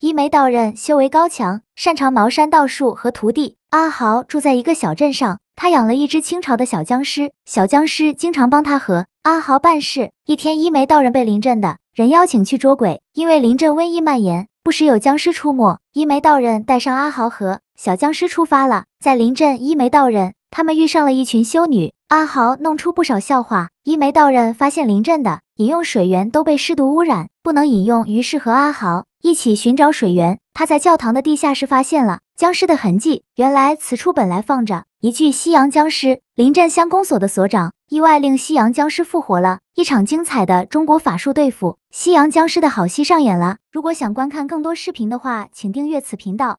一眉道人修为高强，擅长茅山道术和徒弟阿豪住在一个小镇上。他养了一只清朝的小僵尸，小僵尸经常帮他和阿豪办事。一天，一眉道人被临镇的人邀请去捉鬼，因为临镇瘟疫蔓延，不时有僵尸出没。一眉道人带上阿豪和小僵尸出发了，在临镇，一眉道人他们遇上了一群修女。阿豪弄出不少笑话。一眉道人发现，林镇的饮用水源都被尸毒污染，不能饮用。于是和阿豪一起寻找水源。他在教堂的地下室发现了僵尸的痕迹。原来此处本来放着一具西洋僵尸。林镇乡公所的所长意外令西洋僵尸复活了。一场精彩的中国法术对付西洋僵尸的好戏上演了。如果想观看更多视频的话，请订阅此频道。